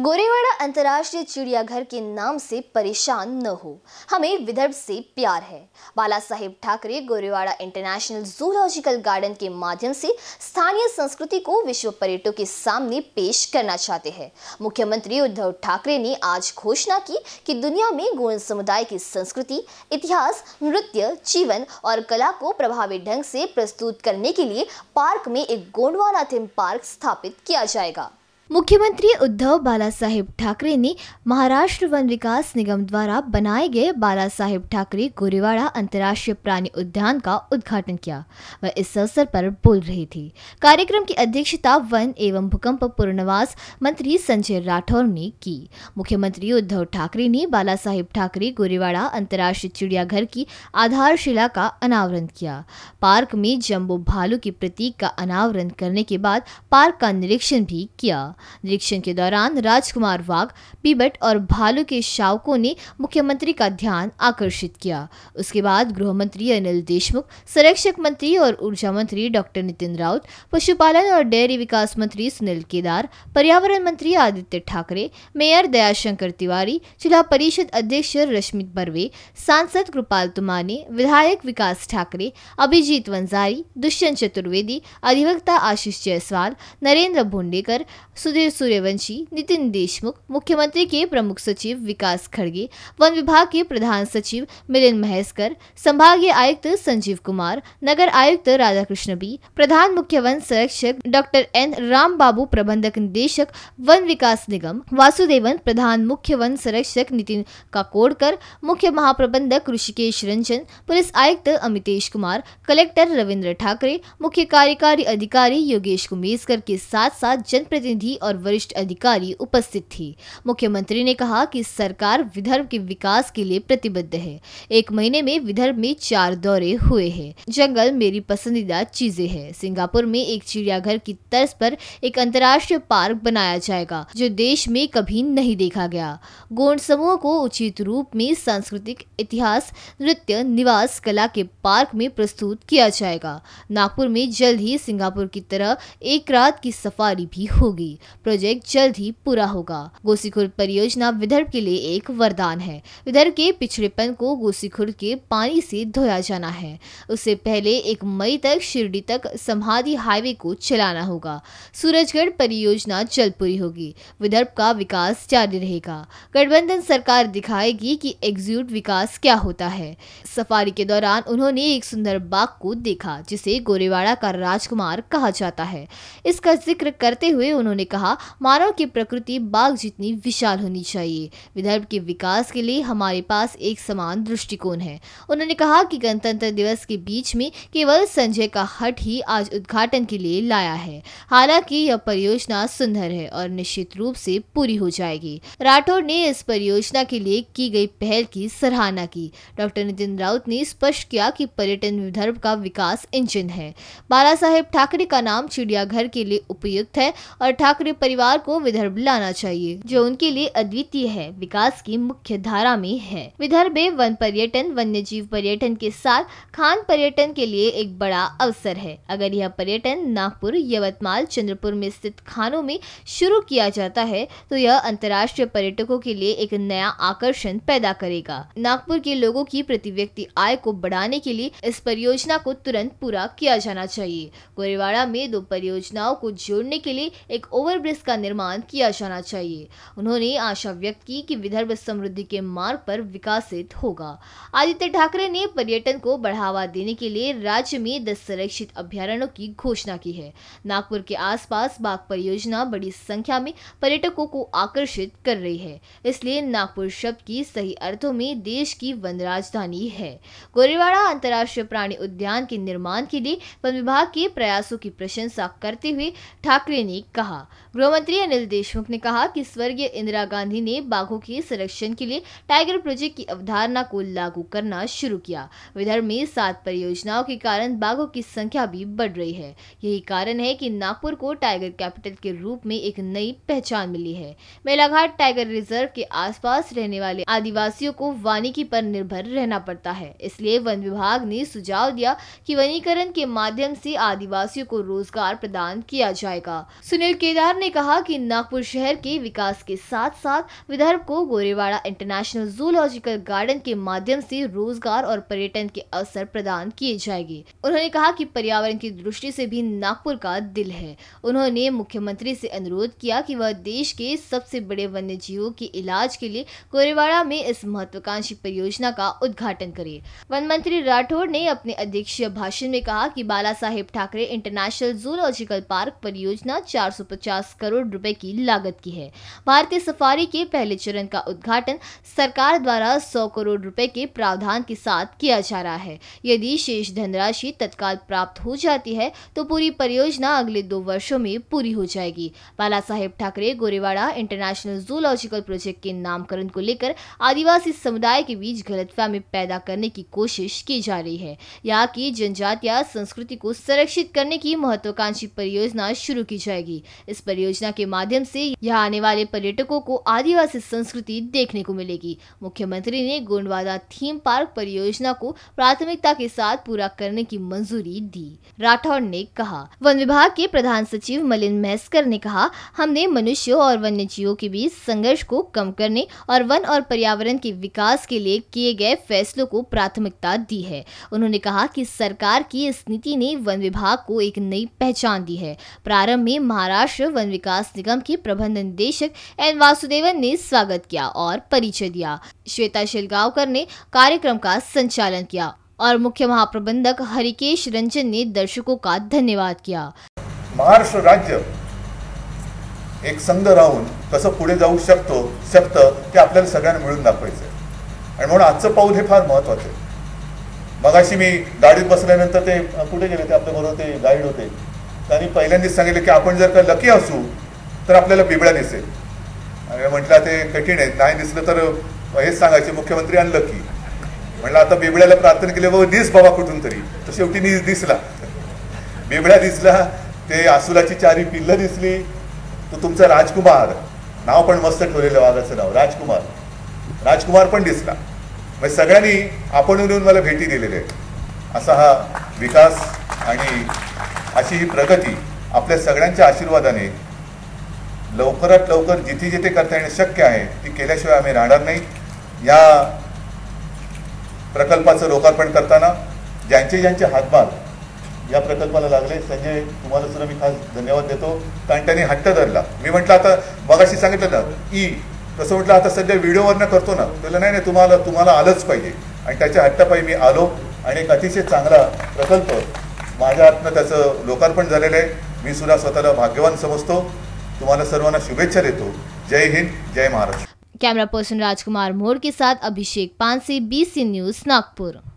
गोरेवाड़ा अंतर्राष्ट्रीय चिड़ियाघर के नाम से परेशान न हो हमें विदर्भ से प्यार है Bala Saheb Thackeray Gorewada international zoological garden के माध्यम से स्थानीय संस्कृति को विश्व पर्यटकों के सामने पेश करना चाहते हैं मुख्यमंत्री उद्धव ठाकरे ने आज घोषणा की कि दुनिया में गोंड समुदाय की संस्कृति इतिहास नृत्य जीवन और कला को प्रभावी ढंग से प्रस्तुत करने के लिए पार्क में एक गोंडवाना थीम पार्क स्थापित किया जाएगा मुख्यमंत्री उद्धव बाला साहेब ठाकरे ने महाराष्ट्र वन विकास निगम द्वारा बनाए गए बाला साहेब ठाकरे गोरेवाड़ा अंतर्राष्ट्रीय प्राणी उद्यान का उद्घाटन किया वह इस अवसर पर बोल रही थी कार्यक्रम की अध्यक्षता वन एवं भूकंप पुनर्वास मंत्री संजय राठौर ने की मुख्यमंत्री उद्धव ठाकरे ने बाला साहेब ठाकरे गोरेवाड़ा अंतर्राष्ट्रीय चिड़ियाघर की आधारशिला का अनावरण किया पार्क में जम्बो भालू की प्रतीक का अनावरण करने के बाद पार्क का निरीक्षण भी किया निरीक्षण के दौरान राजकुमार वाघ पीबट और भालू के शावकों ने मुख्यमंत्री का ध्यान आकर्षित किया उसके बाद गृह मंत्री अनिल देशमुख संरक्षक मंत्री और ऊर्जा मंत्री डॉक्टर नितिन राउत पशुपालन और डेयरी विकास मंत्री सुनील केदार पर्यावरण मंत्री आदित्य ठाकरे मेयर दयाशंकर तिवारी जिला परिषद अध्यक्ष रश्मि बर्वे सांसद कृपाल तुमानी विधायक विकास ठाकरे अभिजीत वंजारी दुष्यंत चतुर्वेदी अधिवक्ता आशीष जायसवाल नरेंद्र भोंडेकर सुधीर सूर्यवंशी नितिन देशमुख मुख्यमंत्री के प्रमुख सचिव विकास खड़गे वन विभाग के प्रधान सचिव मिलिन महेशकर संभागीय आयुक्त संजीव कुमार नगर आयुक्त राधाकृष्ण बी प्रधान मुख्य वन संरक्षक डॉक्टर एन राम बाबू प्रबंधक निदेशक वन विकास निगम वासुदेवन प्रधान मुख्य वन संरक्षक नितिन काकोड़कर मुख्य महाप्रबंधक ऋषिकेश रंजन पुलिस आयुक्त अमितेश कुमार कलेक्टर रविन्द्र ठाकरे मुख्य कार्यकारी अधिकारी योगेश कुमेसकर के साथ साथ जनप्रतिनिधि प्रतिनिधि और वरिष्ठ अधिकारी उपस्थित थी मुख्यमंत्री ने कहा कि सरकार विदर्भ के विकास के लिए प्रतिबद्ध है एक महीने में विदर्भ में चार दौरे हुए हैं जंगल मेरी पसंदीदा चीजें हैं सिंगापुर में एक चिड़ियाघर की तर्ज पर एक अंतर्राष्ट्रीय पार्क बनाया जाएगा जो देश में कभी नहीं देखा गया गोंड समूह को उचित रूप में सांस्कृतिक इतिहास नृत्य निवास कला के पार्क में प्रस्तुत किया जाएगा नागपुर में जल्द ही सिंगापुर की तरह एक रात की सफारी भी होगी प्रोजेक्ट जल्द ही पूरा होगा गोसीखुर्द परियोजना विदर्भ के लिए एक वरदान है विदर्भ के पिछड़ेपन को गोसीखुर्द के पानी से धोया जाना है उससे पहले एक मई तक शिरडी तक समाधि हाईवे को चलाना होगा सूरजगढ़ परियोजना जल्द पूरी होगी विदर्भ का विकास जारी रहेगा गठबंधन सरकार दिखाएगी की एग्जीक्यूट विकास क्या होता है सफारी के दौरान उन्होंने एक सुंदर बाग को देखा जिसे गोरेवाड़ा का राजकुमार कहा जाता है इसका जिक्र करते हुए उन्होंने कहा मानव की प्रकृति बाघ जितनी विशाल होनी चाहिए विदर्भ के विकास के लिए हमारे पास एक समान दृष्टिकोण है उन्होंने कहा कि गणतंत्र दिवस के बीच में केवल संजय का हट ही आज उद्घाटन के लिए लाया है हालांकि यह परियोजना सुंदर है और निश्चित रूप से पूरी हो जाएगी राठौर ने इस परियोजना के लिए की गई पहल की सराहना की डॉक्टर नितिन राउत ने स्पष्ट किया कि पर्यटन विदर्भ का विकास इंजन है बाला साहेब ठाकरे का नाम चिड़ियाघर के लिए उपयुक्त है और ठाकरे परिवार को विदर्भ लाना चाहिए जो उनके लिए अद्वितीय है विकास की मुख्य धारा में है विदर्भ में वन पर्यटन वन्य जीव पर्यटन के साथ खान पर्यटन के लिए एक बड़ा अवसर है अगर यह पर्यटन नागपुर यवतमाल चंद्रपुर में स्थित खानों में शुरू किया जाता है तो यह अंतर्राष्ट्रीय पर्यटकों के लिए एक नया आकर्षण पैदा करेगा नागपुर के लोगों की प्रति व्यक्ति आय को बढ़ाने के लिए इस परियोजना को तुरंत पूरा किया जाना चाहिए गोरेवाड़ा में दो परियोजनाओं को जोड़ने के लिए एक ओवरब्रिज का निर्माण किया जाना चाहिए उन्होंने आशा व्यक्त की कि विदर्भ समृद्धि के मार्ग पर विकासित होगा आदित्य ठाकरे ने पर्यटन को बढ़ावा देने के लिए राज्य में दस संरक्षित अभ्यारण्यों की घोषणा की है नागपुर के आसपास बाघ परियोजना बड़ी संख्या में पर्यटकों को आकर्षित कर रही है इसलिए नागपुर शब्द की सही अर्थों में देश की वन राजधानी है गोरेवाड़ा अंतर्राष्ट्रीय प्राणी उद्यान के निर्माण के लिए वन विभाग के प्रयासों की प्रशंसा करते हुए ठाकरे ने कहा गृहमंत्री अनिल देशमुख ने कहा कि स्वर्गीय इंदिरा गांधी ने बाघों के संरक्षण के लिए टाइगर प्रोजेक्ट की अवधारणा को लागू करना शुरू किया विदर्भ में सात परियोजनाओं के कारण बाघों की संख्या भी बढ़ रही है यही कारण है कि नागपुर को टाइगर कैपिटल के रूप में एक नई पहचान मिली है मेलाघाट टाइगर रिजर्व के आसपास रहने वाले आदिवासियों को वानिकी पर निर्भर रहना पड़ता है इसलिए वन विभाग ने सुझाव दिया कि वनीकरण के माध्यम से आदिवासियों को रोजगार प्रदान किया जाएगा सुनील केदार केदार ने कहा कि नागपुर शहर के विकास के साथ साथ विदर्भ को गोरेवाड़ा इंटरनेशनल जूलॉजिकल गार्डन के माध्यम से रोजगार और पर्यटन के अवसर प्रदान किए जाएंगे उन्होंने कहा कि पर्यावरण की दृष्टि से भी नागपुर का दिल है उन्होंने मुख्यमंत्री से अनुरोध किया कि वह देश के सबसे बड़े वन्य जीवों के इलाज के लिए गोरेवाड़ा में इस महत्वाकांक्षी परियोजना का उद्घाटन करे वन मंत्री राठौड़ ने अपने अध्यक्षीय भाषण में कहा की Bala Saheb Thackeray international zoological park परियोजना चार 50 करोड़ रुपए की लागत की है भारतीय सफारी के पहले चरण का उद्घाटन सरकार द्वारा 100 करोड़ रुपए के प्रावधान के साथ किया जा रहा है यदि शेष धनराशि तत्काल प्राप्त हो जाती है तो पूरी परियोजना अगले दो वर्षो में पूरी हो जाएगी Bala Saheb Thackeray Gorewada international zoological project के नामकरण को लेकर आदिवासी समुदाय के बीच गलत पैदा करने की कोशिश की जा रही है यहाँ की जनजातीय संस्कृति को संरक्षित करने की महत्वाकांक्षी परियोजना शुरू की जाएगी इस इस परियोजना के माध्यम से यहाँ आने वाले पर्यटकों को आदिवासी संस्कृति देखने को मिलेगी मुख्यमंत्री ने गोंडवादा थीम पार्क परियोजना को प्राथमिकता के साथ पूरा करने की मंजूरी दी राठौर ने कहा वन विभाग के प्रधान सचिव मलिन महस्कर ने कहा हमने मनुष्यों और वन्य जीवों के बीच संघर्ष को कम करने और वन और पर्यावरण के विकास के लिए किए गए फैसलों को प्राथमिकता दी है उन्होंने कहा कि सरकार की इस नीति ने वन विभाग को एक नई पहचान दी है प्रारंभ में महाराष्ट्र वन विकास निगम के प्रबंध निदेशक एन वासुदेवन ने स्वागत किया और परिचय दिया श्वेता शिलगांवकर ने कार्यक्रम का संचालन किया और मुख्य महाप्रबंधक हरिकेश रंजन ने दर्शकों का धन्यवाद किया महाराष्ट्र राज्य एक संघ राहून कसं पुढे जाऊ शकतो शकतं ते आपल्याला सगळ्यांना मिळून दाखवायचं आणि म्हणून आजचं पाऊल हे फार महत्वाचं आहे मगाशी मी गाडीत बसल्यानंतर ते कुठे गेले ते आपल्याबरोबर ते गाईड होते त्यांनी पहिल्यांदाच सांगितलं की आपण जर का लकी असू तर आपल्याला बिबळा दिसेल आणि म्हटलं ते कठीण आहे नाही दिसलं तर हेच सांगायचे मुख्यमंत्री आणि लकी म्हटलं आता बिबळ्याला प्रार्थना केली बाबा दिस बाबा कुठून तरी तर शेवटी नीस दिसला बिबळ्या दिसला ते आसुलाची चारी पिल्ल दिसली तो तुमचा राजकुमार नाव पण मस्त ठेवलेलं वाघाचं नाव राजकुमार राजकुमार पण दिसला म्हणजे सगळ्यांनी आपण येऊन मला भेटी दिलेले आहेत असा हा विकास आणि अशी ही प्रगती आपल्या सगळ्यांच्या आशीर्वादाने लवकरात लवकर जिथे जिथे करता येणे शक्य आहे ती केल्याशिवाय आम्ही राहणार नाही या प्रकल्पाचं लोकार्पण करताना ज्यांचे ज्यांचे हातभार या प्रकल्पाला लागले संजय तुम्हाला सुद्धा मी खास धन्यवाद देतो कारण त्यांनी हट्ट धरला मी म्हटलं आता मगाशी सांगितलं ना ई तसं म्हटलं आता सध्या व्हिडिओवरनं करतो ना त्याला नाही नाही तुम्हाला तुम्हाला आलंच पाहिजे आणि त्याच्या हट्टापाई मी आलो आणि एक अतिशय चांगला प्रकल्प माझ्या हातनं त्याचं लोकार्पण झालेलं आहे मी सुद्धा स्वतःला भाग्यवान समजतो तुम्हाला सर्वांना शुभेच्छा देतो जय हिंद जय महाराष्ट्र कॅमेरा पर्सन राजकुमार मोर के साथ अभिषेक पान बी सी न्यूज नागपूर